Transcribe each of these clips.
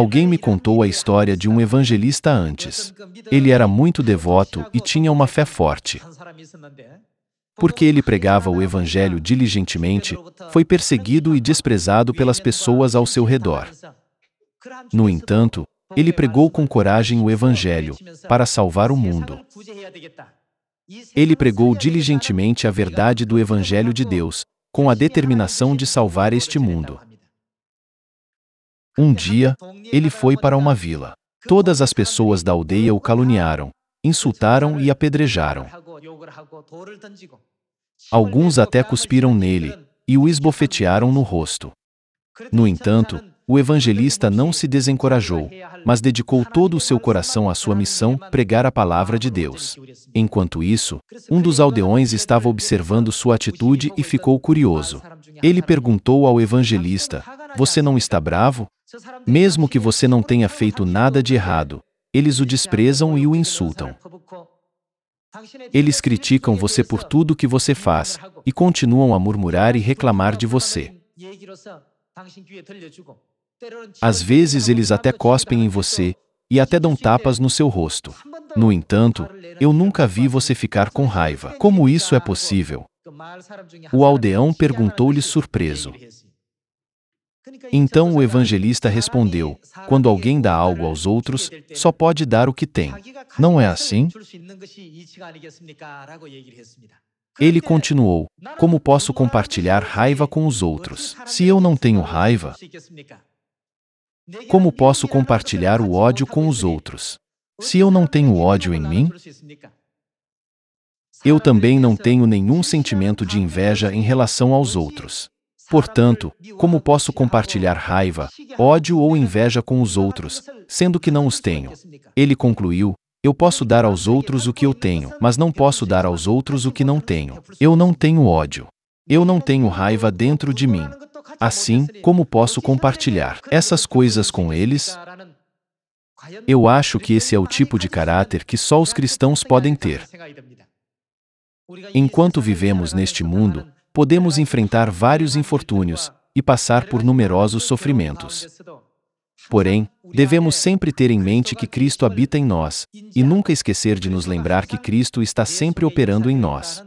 Alguém me contou a história de um evangelista antes. Ele era muito devoto e tinha uma fé forte. Porque ele pregava o evangelho diligentemente, foi perseguido e desprezado pelas pessoas ao seu redor. No entanto, ele pregou com coragem o evangelho para salvar o mundo. Ele pregou diligentemente a verdade do evangelho de Deus, com a determinação de salvar este mundo. Um dia, ele foi para uma vila. Todas as pessoas da aldeia o caluniaram, insultaram e apedrejaram. Alguns até cuspiram nele e o esbofetearam no rosto. No entanto, o evangelista não se desencorajou, mas dedicou todo o seu coração à sua missão, pregar a palavra de Deus. Enquanto isso, um dos aldeões estava observando sua atitude e ficou curioso. Ele perguntou ao evangelista: você não está bravo? Mesmo que você não tenha feito nada de errado, eles o desprezam e o insultam. Eles criticam você por tudo que você faz e continuam a murmurar e reclamar de você. Às vezes eles até cospem em você e até dão tapas no seu rosto. No entanto, eu nunca vi você ficar com raiva. Como isso é possível? O aldeão perguntou-lhe surpreso. Então o evangelista respondeu: Quando alguém dá algo aos outros, só pode dar o que tem. Não é assim? Ele continuou: Como posso compartilhar raiva com os outros? Se eu não tenho raiva, como posso compartilhar o ódio com os outros? Se eu não tenho ódio em mim, eu também não tenho nenhum sentimento de inveja em relação aos outros. Portanto, como posso compartilhar raiva, ódio ou inveja com os outros, sendo que não os tenho? Ele concluiu: Eu posso dar aos outros o que eu tenho, mas não posso dar aos outros o que não tenho. Eu não tenho ódio. Eu não tenho raiva dentro de mim. Assim, como posso compartilhar essas coisas com eles? Eu acho que esse é o tipo de caráter que só os cristãos podem ter. Enquanto vivemos neste mundo, podemos enfrentar vários infortúnios e passar por numerosos sofrimentos. Porém, devemos sempre ter em mente que Cristo habita em nós, e nunca esquecer de nos lembrar que Cristo está sempre operando em nós.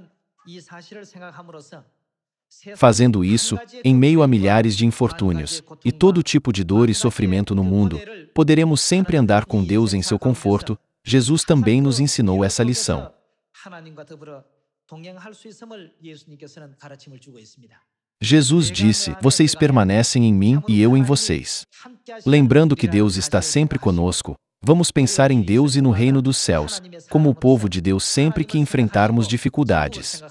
Fazendo isso, em meio a milhares de infortúnios e todo tipo de dor e sofrimento no mundo, poderemos sempre andar com Deus em seu conforto. Jesus também nos ensinou essa lição. Jesus disse: Vocês permanecem em mim e eu em vocês. Lembrando que Deus está sempre conosco, vamos pensar em Deus e no reino dos céus, como o povo de Deus sempre que enfrentarmos dificuldades.